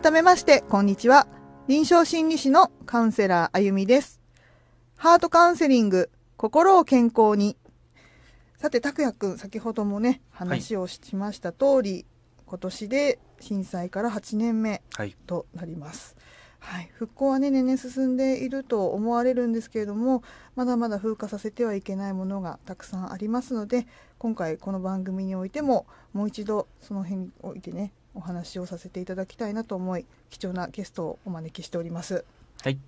改めまして、こんにちは。臨床心理士のカウンセラーあゆみです。ハートカウンセリング、心を健康に。さて、拓也くん、先ほどもね、話をしました通り、はい、今年で震災から8年目となります。はい、はい、復興はね、年々進んでいると思われるんですけれども、まだまだ風化させてはいけないものがたくさんありますので、今回この番組においてももう一度その辺においてねお話をさせていただきたいなと思い貴重なゲストをお招きしておりますはい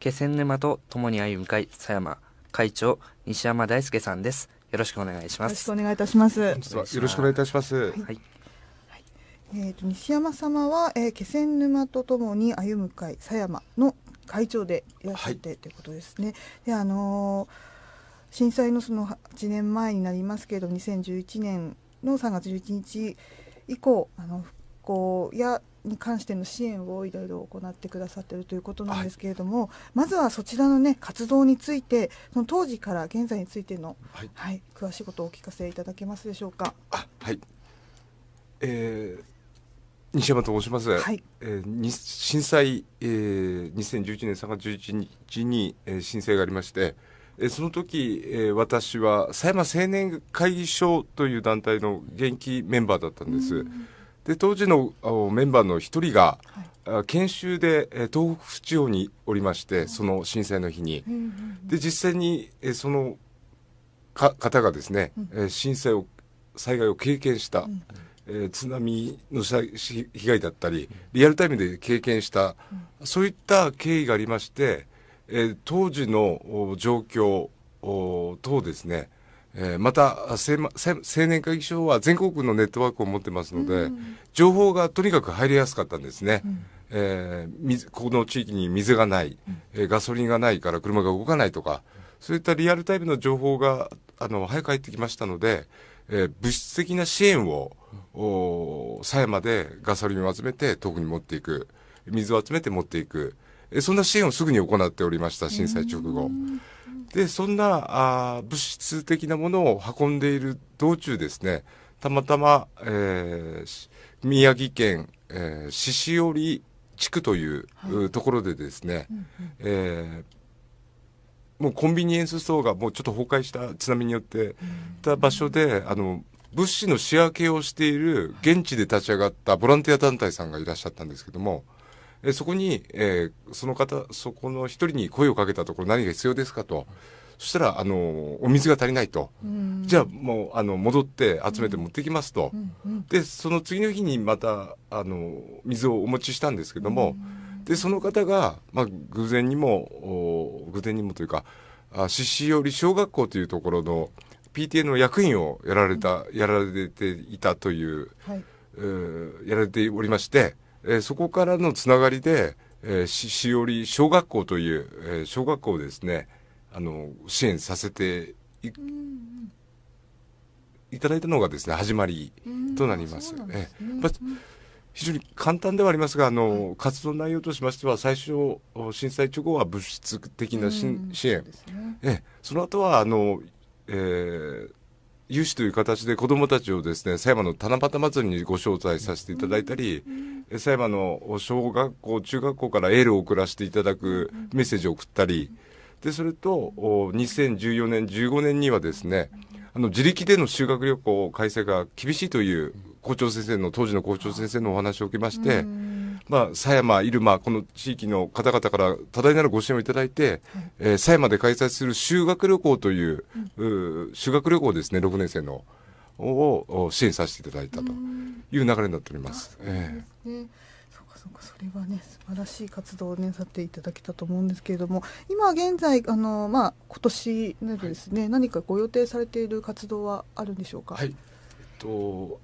気仙沼と共に歩む会佐山会長西山大輔さんですよろしくお願いしますよろしくお願いいたしますよろしくお願いいたしますはい、はいえーと、西山様は、えー、気仙沼とともに歩む会佐山の会長でいらっしゃって、はい、ということですね。であのー震災のその8年前になりますけれど2011年の3月11日以降あの復興やに関しての支援をいろいろ行ってくださっているということなんですけれども、はい、まずはそちらの、ね、活動についてその当時から現在についての、はい、はい、詳しいことをお聞かせいただけますでしょうか。はい、えー、西山と申します、はいえー、震災、えー、2011年3月11日に、えー、震災がありまして、えその時、え私は狭山青年会議所という団体の現役メンバーだったんです。で当時のメンバーの一人が、はい、研修で東北地方におりましてその震災の日に、で実際にその方がですね、うん、震災を災害を経験した、うん、えー、津波の被害だったりリアルタイムで経験した、うん、そういった経緯がありましてえー、当時の状況等ですね、えー、また青年会議所は全国のネットワークを持ってますので、うん、情報がとにかく入りやすかったんですね。うんえー、水この地域に水がない、えー、ガソリンがないから車が動かないとか、そういったリアルタイムの情報があの早く入ってきましたので、えー、物質的な支援を、おさえまでガソリンを集めて遠くに持っていく、水を集めて持っていく、そんな支援をすぐに行っておりました、震災直後。で、そんなあ物質的なものを運んでいる道中ですね、たまたま、えー、宮城県、えー、獅子折地区という、はい、ところでですね、うんうん、えー、もうコンビニエンスストアがもうちょっと崩壊した津波によって、うん、た場所で、あの、物資の仕分けをしている現地で立ち上がったボランティア団体さんがいらっしゃったんですけども、えそこに、えー、その方、そこの一人に声をかけたところ何が必要ですかと。そしたら、あの、お水が足りないと。じゃあ、もう、あの、戻って集めて持ってきますと。で、その次の日にまた、あの、水をお持ちしたんですけども、で、その方が、まあ、偶然にも、偶然にもというか、獅子り小学校というところの PTA の役員をやられた、やられていたという、はい、やられておりまして、えー、そこからのつながりで、えー、ししおり小学校という、えー、小学校をですねあの支援させていうん、いただいたのがですね始まりとなります。えま非常に簡単ではありますがあの、活動内容としましては最初震災直後は物質的なし、うん、支援、そ、ね、えその後はあの、えー、有志という形で子どもたちをですね狭山の七夕祭りにご招待させていただいたり狭山の小学校中学校からエールを送らせていただくメッセージを送ったりでそれと2014年15年にはですねあの自力での修学旅行開催が厳しいという校長先生の当時の校長先生のお話を受けまして。まあ、狭山、入間、この地域の方々から多大なるご支援をいただいて、はい、えー、狭山で開催する修学旅行という、うん、修学旅行ですね、6年生の、を支援させていただいたという流れになっております。えーそれはね素晴らしい活動をねさっていただけたと思うんですけれども今現在あのまあ今年などですね、はい、何かご予定されている活動はあるんでしょうか。はい。えっと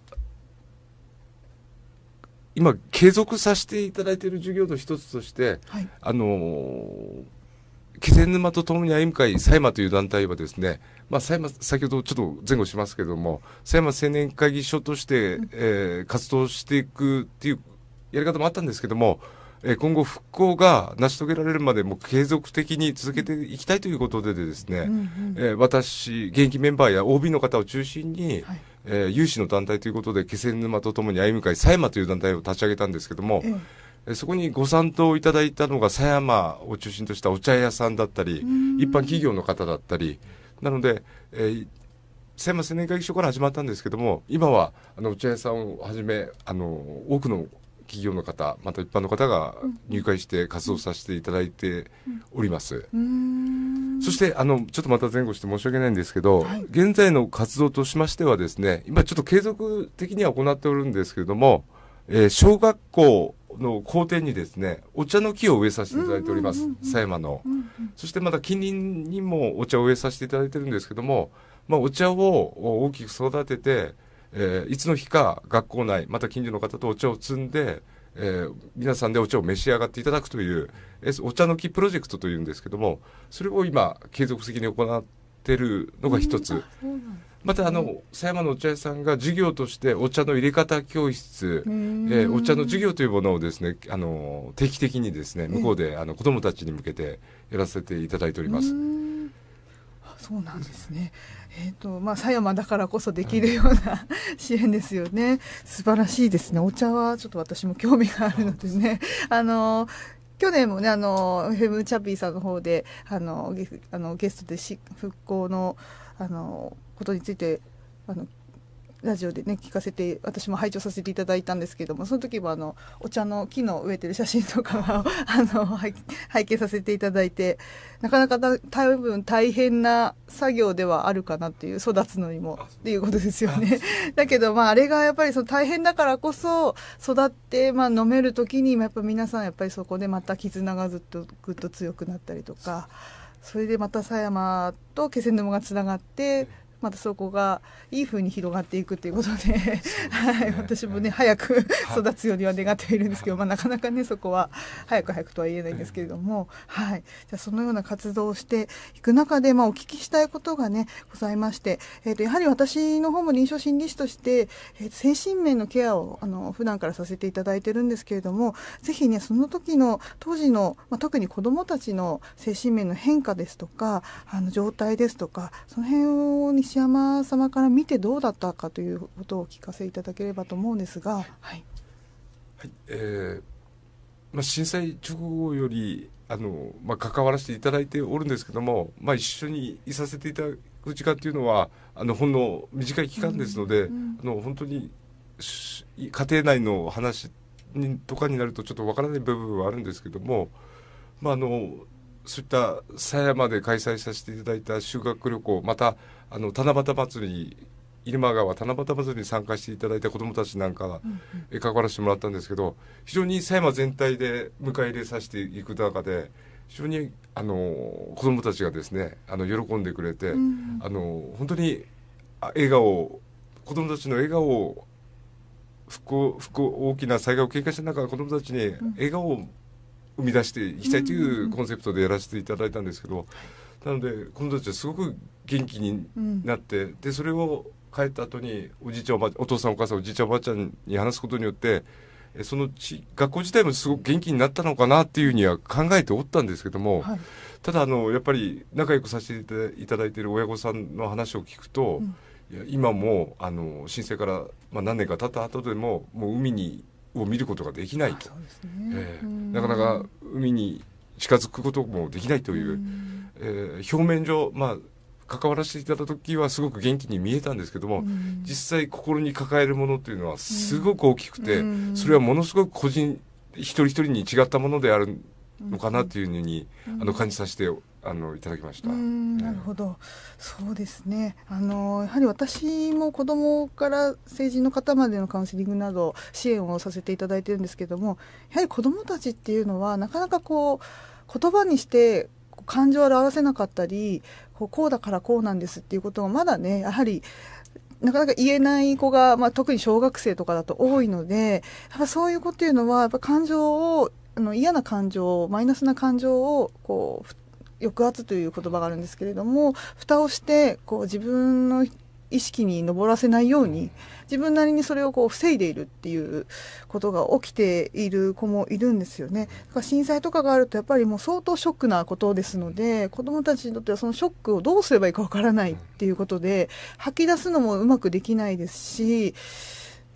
今継続させていただいている授業の一つとして、はい、あの気仙沼とともに歩む会、佐山という団体はですね、まあ、佐山、先ほどちょっと前後しますけども、佐山青年会議所として、うん、えー、活動していくっていうやり方もあったんですけども、えー、今後復興が成し遂げられるまでも継続的に続けていきたいということでですね、うんうん、えー、私、現役メンバーや OB の方を中心に、はいえー、有志の団体ということで気仙沼とともに歩む会狭山という団体を立ち上げたんですけども、ええ、そこにご賛同いただいたのが狭山を中心としたお茶屋さんだったり一般企業の方だったりなので、えー、狭山青年会議所から始まったんですけども今はあのお茶屋さんをはじめあの多くの企業の方また一般の方が入会して活動させていただいております、そしてあのちょっとまた前後して申し訳ないんですけど、はい、現在の活動としましてはですね今ちょっと継続的には行っておるんですけれども、えー、小学校の校庭にですねお茶の木を植えさせていただいております狭山の、うんうん、そしてまた近隣にもお茶を植えさせていただいてるんですけども、まあ、お茶を大きく育ててえー、いつの日か学校内また近所の方とお茶を摘んで、えー、皆さんでお茶を召し上がっていただくという、えー、お茶の木プロジェクトというんですけどもそれを今継続的に行っているのが一つ。またあの狭山のお茶屋さんが授業としてお茶の入れ方教室、えー、お茶の授業というものをですねあの定期的にですね向こうであの子どもたちに向けてやらせていただいております。そうなんですね。えーとまあ、狭山だからこそできるような、支援ですよね素晴らしいですねお茶はちょっと私も興味があるのでねあの去年もねあのフェムチャピーさんの方であのゲあのゲストでし復興のあのことについてあのラジオでね聞かせて私も拝聴させていただいたんですけどもその時はあのお茶の木の植えてる写真とかを あの拝見させていただいてなかなか多分大変な作業ではあるかなっていう育つのにもっていうことですよね だけどまああれがやっぱりその大変だからこそ育って、まあ、飲める時にやっぱ皆さんやっぱりそこでまた絆がずっとぐっと強くなったりとかそれでまた狭山と気仙沼がつながって。またそこがいいふうに広がっていくということで、ね、はい、私もね、早く育つようには願っているんですけど、まあ、なかなかねそこは早く早くとは言えないんですけれども、はい、じゃそのような活動をしていく中で、まあ、お聞きしたいことがねございまして、えーと、やはり私の方も臨床心理士として、えー、精神面のケアをあの普段からさせていただいてるんですけれどもぜひねその時の当時の、まあ、特に子どもたちの精神面の変化ですとかあの状態ですとかその辺をに西山様から見てどうだったかということをお聞かせいただければと思うんですが、はいはいえーまあ、震災直後よりあの、まあ、関わらせていただいておるんですけども、まあ、一緒にいさせていただく時間というのはあのほんの短い期間ですので、うんうん、あの本当に家庭内の話とかになるとちょっとわからない部分はあるんですけども、まあ、あのそういった狭山で開催させていただいた修学旅行またあの七夕祭り入間川七夕祭りに参加していただいた子どもたちなんかは、関わらせてもらったんですけど非常に狭山全体で迎え入れさせていく中で非常にあの子どもたちがですねあの喜んでくれて、うん、あの本当に笑顔子どもたちの笑顔を復興復興大きな災害を経験した中子どもたちに笑顔を生み出していきたいというコンセプトでやらせていただいたんですけど、なので子どもたちはすごく元気になって、でそれを帰った後におじいちゃんおばお父さんお母さんおじいちゃんおばあちゃんに話すことによってそのち学校自体もすごく元気になったのかなっていうには考えておったんですけども、はい、ただあのやっぱり仲良くさせていただいている親御さんの話を聞くと、うん、今もあの申請から、まあ、何年か経った後でももう海にを見ることができないと、ねえー、なかなか海に近づくこともできないという、うえー、表面上まあ関わらせていただいた時はすごく元気に見えたんですけども、実際心に抱えるものっていうのはすごく大きくて、それはものすごく個人一人一人に違ったものであるのかなというふうに、あの感じさせてあのいただきました。なるほど、そうですね。あのやはり私も子供から成人の方までのカウンセリングなど支援をさせていただいてるんですけども、やはり子供たちっていうのはなかなかこう言葉にして感情を表せなかったり、こうこうだからこうなんですっていうことがまだねやはりなかなか言えない子が、まあ、特に小学生とかだと多いので、やっぱそういう子っていうのはやっぱ感情をあの嫌な感情マイナスな感情をこう抑圧という言葉があるんですけれども蓋をしてこう自分の意識に上らせないように自分なりにそれをこう防いでいるっていうことが起きている子もいるんですよね。だから震災とかがあるとやっぱりもう相当ショックなことですので子どもたちにとってはそのショックをどうすればいいかわからないっていうことで吐き出すのもうまくできないですし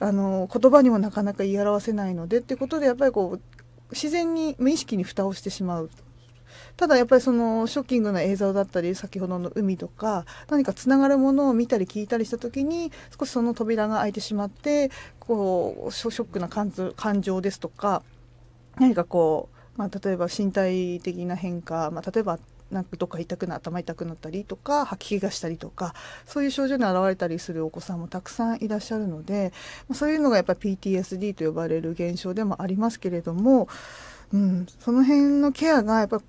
あの言葉にもなかなか言い表せないのでっていうことでやっぱりこう自然に無意識に蓋をしてしまうただやっぱりそのショッキングな映像だったり先ほどの海とか何かつながるものを見たり聞いたりした時に少しその扉が開いてしまってこうショックな感情ですとか何かこう、まあ、例えば身体的な変化、まあ、例えばなんかどっか痛くな頭痛くなったりとか吐き気がしたりとかそういう症状に現れたりするお子さんもたくさんいらっしゃるのでそういうのがやっぱり PTSD と呼ばれる現象でもありますけれども、うん、その辺のケアがやっぱ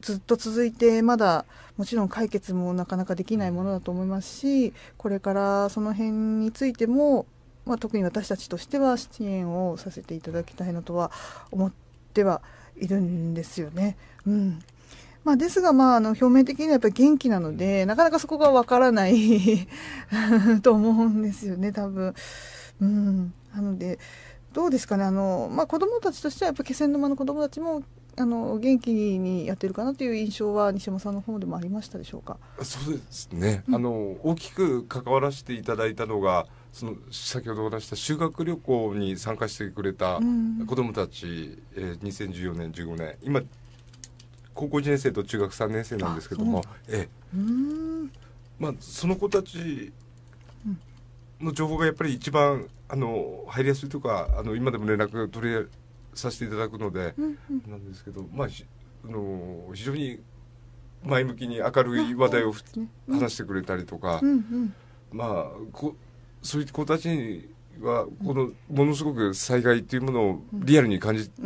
ずっと続いてまだもちろん解決もなかなかできないものだと思いますしこれからその辺についても、まあ、特に私たちとしては支援をさせていただきたいなとは思ってはいるんですよね。うんまあ、ですが、まあ、あの表面的にはやっぱり元気なのでなかなかそこがわからない と思うんですよね多分。うん、なのでどうですかねあの、まあ、子どもたちとしてはやっぱ気仙沼の子どもたちもあの元気にやってるかなという印象は西山さんの方でもありましたでしょうかそうですね、うん、あの大きく関わらせていただいたのがその先ほどお話した修学旅行に参加してくれた子どもたち、うん、えー、2014年15年今高校1年生と中学3年生なんですけどもええまあ、その子たちの情報がやっぱり一番あの入りやすいとかあの今でも連絡が取れさせていただくので、なんですけどまああの非常に前向きに明るい話題を、ね、話してくれたりとか、うんうん、まあこそういう子たちにはこのものすごく災害というものをリアルに感じた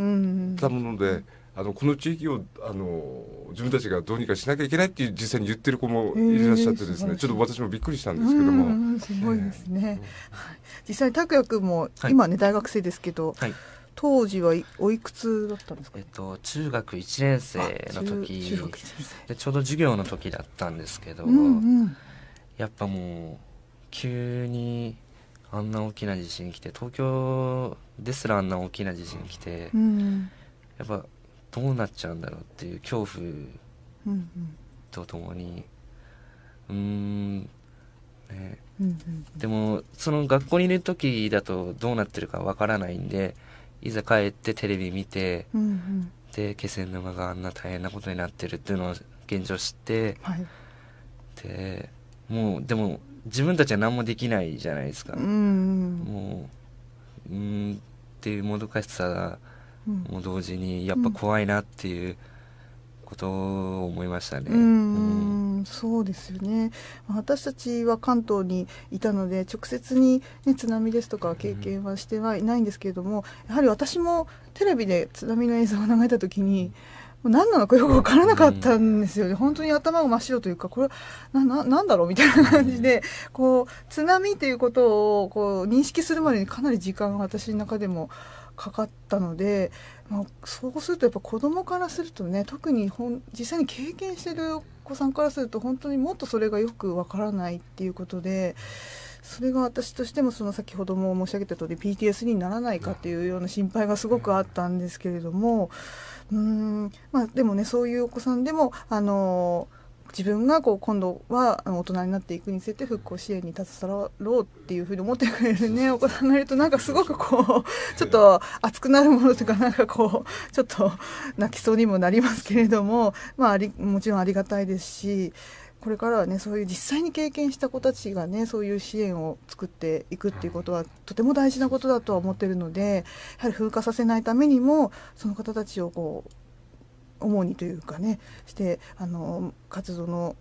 もので。あのこの地域をあの自分たちがどうにかしなきゃいけないっていう実際に言ってる子もいらっしゃってですね、えー、ちょっと私もびっくりしたんですけどもすごいですね、えー、実際拓也君も、はい、今ね大学生ですけど、はい当時はおいくつだったんですか、えっと、中学1年生の時でちょうど授業の時だったんですけど、うんうん、やっぱもう急にあんな大きな地震来て東京ですらあんな大きな地震来て、うん、やっぱどうなっちゃうんだろうっていう恐怖とともにうん、うんね、うんうんうん、でもその学校にいる時だとどうなってるかわからないんでいざ帰ってテレビ見て、うんうん、で気仙沼があんな大変なことになってるっていうのを現状知って、はい、でもうでも自分たちは何もできないじゃないですか、うんうん、もううんっていうもどかしさも同時にやっぱ怖いなっていう、ことを思いましたね。うんそうですよね私たちは関東にいたので直接に、ね、津波ですとか経験はしてはいないんですけれども、やはり私もテレビで津波の映像を流れた時に。何なのかよく分からなかったんですよね、本当に頭が真っ白というか、これなな、なんだろうみたいな感じで、こう津波ということをこう認識するまでにかなり時間が私の中でもかかったので、まあ、そうするとやっぱ子どもからするとね特に本実際に経験してるお子さんからすると本当にもっとそれがよくわからないっていうことでそれが私としてもその先ほども申し上げた通り PTSD にならないかっていうような心配がすごくあったんですけれどもうん、まあ、でもねそういうお子さんでもあの自分がこう今度は大人になっていくにつれて復興支援に携わろうっていうふうに思ってくれるねお子さんがいるとなんかすごくこうちょっと熱くなるものとかなんかこうちょっと泣きそうにもなりますけれども、まあ、ありもちろんありがたいですしこれからはねそういう実際に経験した子たちがねそういう支援を作っていくっていうことはとても大事なことだとは思ってるのでやはり風化させないためにもその方たちをこう主にというかねしてあの活動の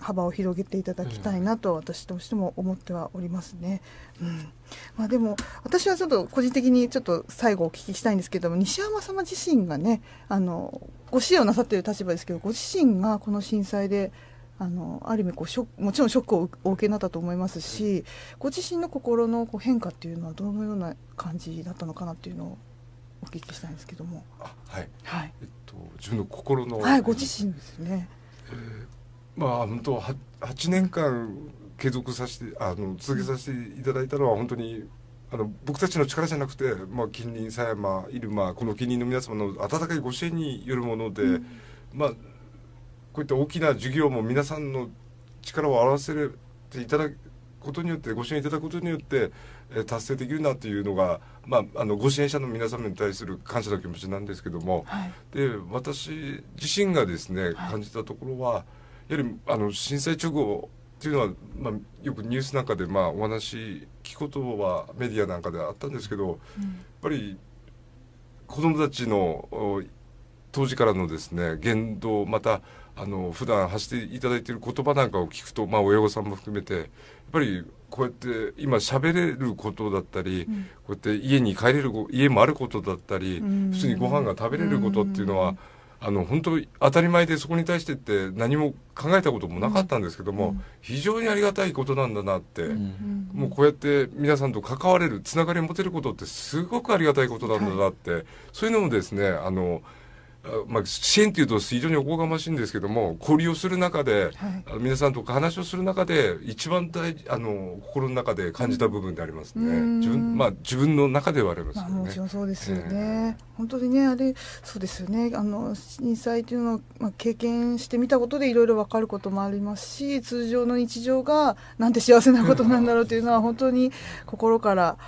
幅を広げていただきたいなと私としても思ってはおりますね。うん、まあ、でも私はちょっと個人的にちょっと最後お聞きしたいんですけども西山様自身がねあのご支援をなさっている立場ですけどご自身がこの震災であのある意味こうショもちろんショックをお受けになったと思いますしご自身の心のこう変化っていうのはどのような感じだったのかなっていうのをお聞きしたいんですけども。はい、はい、と自分の心のはいご自身ですね、えー、まあ本当は8年間継続させてあの続けさせていただいたのは本当にあの僕たちの力じゃなくて、まあ、近隣狭山入間この近隣の皆様の温かいご支援によるもので、うん、まあこういった大きな授業も皆さんの力を合わせていただくことによってご支援いただくことによって、え達成できるなというのが。まあ、あのご支援者の皆様に対する感謝の気持ちなんですけども、はい、で私自身がですね感じたところは、はい、やはりあの震災直後っていうのは、まあ、よくニュースなんかで、まあ、お話聞くことはメディアなんかであったんですけど、うん、やっぱり子どもたちの当時からのですね言動またあの普段発していただいている言葉なんかを聞くと、まあ、親御さんも含めてやっぱりこうやって今しゃべれることだったり、うん、こうやって家に帰れる家もあることだったり、うん、普通にご飯が食べれることっていうのは、うん、あの本当当たり前でそこに対してって何も考えたこともなかったんですけども、非常にありがたいことなんだなって、もうこうやって皆さんと関われるつながりを持てることってすごくありがたいことなんだなって、はい、そういうのもですねあのまあ、支援というと非常におこがましいんですけども交流をする中で、はい、皆さんと話をする中で一番大あの心の中で感じた部分でありますね、うん、自分まあ、自分の中ではありますよね。もちろんそうですよね、えー、本当にねあれそうですよねあの震災というのを、まあ、経験してみたことでいろいろ分かることもありますし通常の日常がなんて幸せなことなんだろうというのは本当に心から。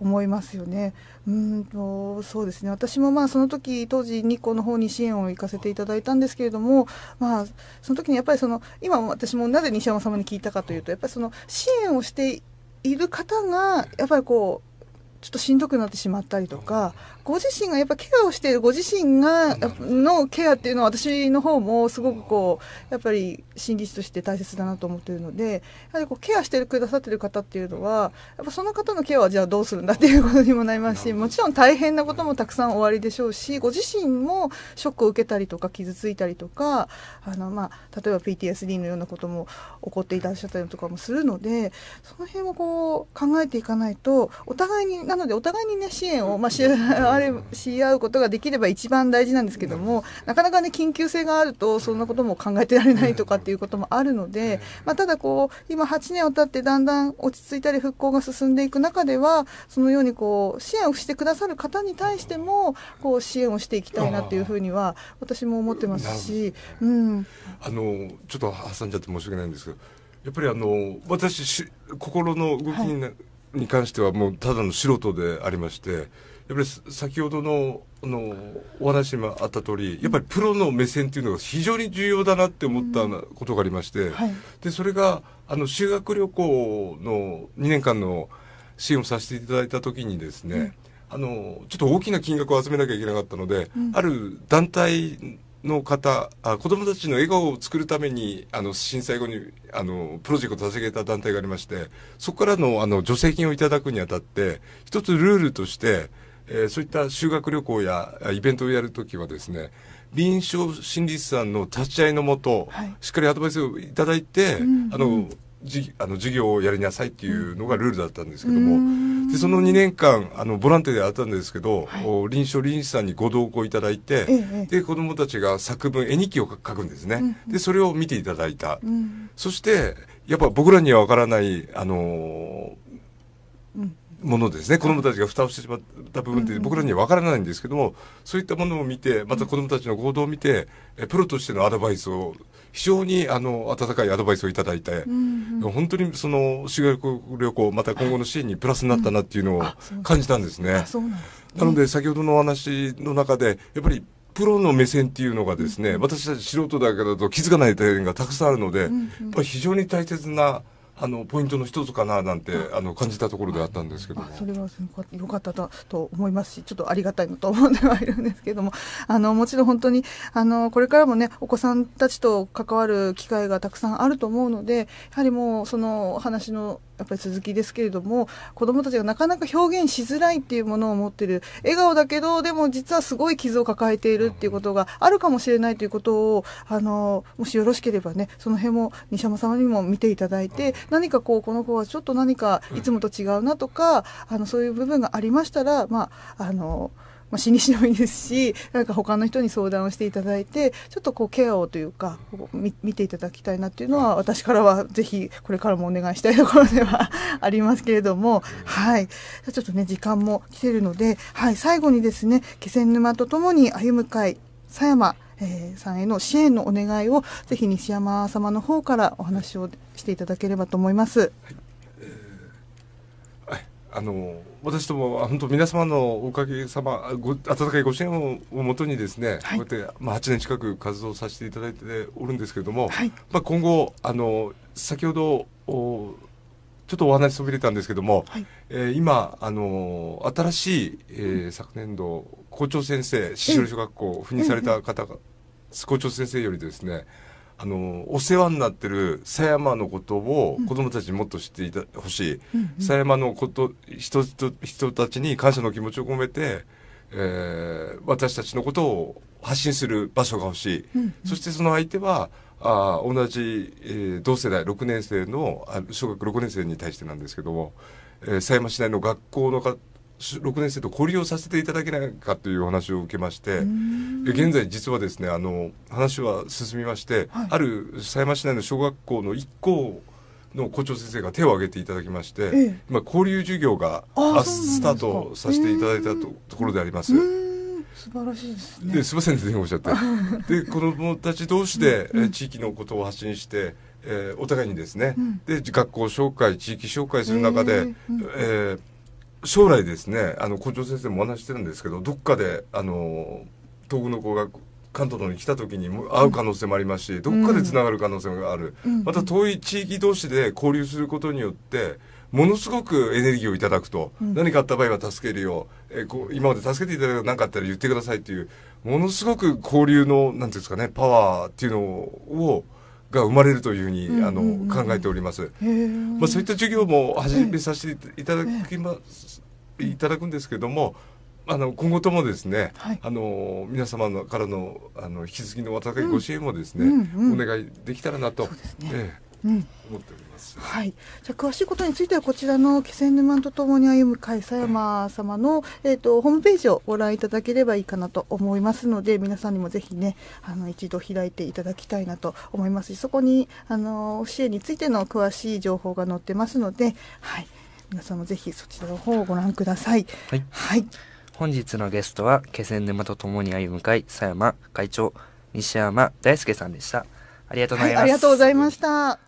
思いますよね。うんとそうですね私もまあその時当時日光の方に支援を行かせていただいたんですけれども、まあ、その時にやっぱりその今私もなぜ西山様に聞いたかというとやっぱりその支援をしている方がやっぱりこうちょっとしんどくなってしまったりとかご自身がやっぱケアをしているご自身がのケアっていうのは私の方もすごくこうやっぱり心理師として大切だなと思っているのでやはりこうケアしてくださってる方っていうのはやっぱその方のケアはじゃあどうするんだっていうことにもなりますしもちろん大変なこともたくさんおありでしょうしご自身もショックを受けたりとか傷ついたりとかあの、まあ、例えば PTSD のようなことも起こっていらっしゃったりとかもするのでその辺をこう考えていかないとお互いになのでお互いにね支援を、まあ、あれし合うことができれば一番大事なんですけども、なかなかね、緊急性があると、そんなことも考えてられないとかっていうこともあるので、まあ、ただこう、今8年を経ってだんだん落ち着いたり復興が進んでいく中では、そのようにこう、支援をしてくださる方に対しても、こう、支援をしていきたいなというふうには、私も思ってますし、うん。あの、ちょっと挟んじゃって申し訳ないんですけど、やっぱりあの、私、心の動きに、はい、に関してはもうただの素人でありまして、やっぱり先ほどののお話にもあった通りやっぱりプロの目線っていうのが非常に重要だなって思ったことがありまして、うんはい、でそれがあの修学旅行の2年間の支援をさせていただいた時にですね、うん、あのちょっと大きな金額を集めなきゃいけなかったので、うん、ある団体の方あ子どもたちの笑顔を作るためにあの震災後にあのプロジェクトを立ち上げた団体がありましてそこからのあの助成金をいただくにあたって一つルールとしてえー、そういった修学旅行やイベントをやるときはですね臨床心理士さんの立ち会いのもと、はい、しっかりアドバイスをいただいて、うんうん、あのじあの授業をやりなさいっていうのがルールだったんですけども、でその2年間あのボランティアであったんですけど、はい、臨床臨時さんにご同行いただいて、ええ、で子どもたちが作文絵日記を書くんですね、うん、でそれを見ていただいた、うん、そしてやっぱ僕らにはわからないあのーものですね子どもたちが蓋をしてしまった部分って僕らには分からないんですけども、そういったものを見てまた子どもたちの行動を見てプロとしてのアドバイスを非常にあの温かいアドバイスをいただいて、うんうん、本当にその修学旅行また今後の支援にプラスになったなっていうのを感じたんですね。なので先ほどのお話の中でやっぱりプロの目線っていうのがですね、私たち素人だけだと気づかない点がたくさんあるので、うんうん、非常に大切なあのポイントの一つかななんてあの感じたところであったんですけどもそれは良かったと思いますしちょっとありがたいのと思ってはいるんですけども あのもちろん本当にあのこれからもねお子さんたちと関わる機会がたくさんあると思うのでやはりもうその話のやっぱり続きですけれども子どもたちがなかなか表現しづらいっていうものを持ってる笑顔だけどでも実はすごい傷を抱えているっていうことがあるかもしれないということをあのもしよろしければねその辺も西山様にも見ていただいて何かこうこの子はちょっと何かいつもと違うなとかあのそういう部分がありましたらまああの。まあ、死にしもいですし なんか他の人に相談をしていただいてちょっとこうケアをというか見ていただきたいなっていうのは私からはぜひこれからもお願いしたいところでは ありますけれども、はい、ちょっとね時間も来てるので、はい、最後にですね気仙沼とともに歩む会狭山えー、さんへの支援のお願いをぜひ西山様の方からお話をしていただければと思います。はいあの私ども本当皆様のおかげさまご温かいご支援をもとにですね、はい、こうやって、まあ、8年近く活動させていただいておるんですけれども、はい、まあ、今後あの先ほどおちょっとお話そびれたんですけども、はい、えー、今あの新しい、えー、昨年度校長先生獅子小学校赴任された方が、うんうん校長先生よりですねあのお世話になってる狭山のことを子供たちにもっと知ってほしい、うん、狭山のこと人人たちに感謝の気持ちを込めて、えー、私たちのことを発信する場所が欲しい、うん、そしてその相手はあ同じ、えー、同世代6年生のあ小学6年生に対してなんですけども、えー、狭山市内の学校の6年生と交流をさせていただけないかというお話を受けまして現在実はですねあの話は進みまして、はい、ある狭山市内の小学校の1校の校長先生が手を挙げていただきまして、ええ、今交流授業がスタートさせていただいたとところであります。素晴らしいですね。ですみません全然おっしゃって。で子どもたち同士で、地域のことを発信して、えー、お互いにですね、うん、で学校紹介地域紹介する中で、えー、えー将来ですねあの校長先生もお話してるんですけどどっかであの東北の子が関東の方に来た時に会う可能性もありますし、うん、どっかでつながる可能性がある、うん、また遠い地域同士で交流することによってものすごくエネルギーをいただくと、うん、何かあった場合は助けるよえこう今まで助けていただいた何かあったら言ってくださいっていうものすごく交流の何ていうんですかねパワーっていうのをが生まれるというふうに、あの考えております。まあ、そういった授業も始めさせていただきます、いただくんですけども。あの今後ともですね、はい、あの皆様のからのあの引き続きの温かいご支援もですね、うんうんうん、お願いできたらなと。そうですね、ええ思っております、うん、はい、じゃ詳しいことについてはこちらの気仙沼とともに歩む会佐山様の、えーと、ホームページをご覧いただければいいかなと思いますので皆さんにもぜひねあの一度開いていただきたいなと思いますしそこにあの支援についての詳しい情報が載ってますので、はい、皆さんもぜひそちらの方をご覧ください。はい、はい本日のゲストは気仙沼とともに歩む会佐山会長西山大輔さんでしたありがとうございます、はい、ありがとうございました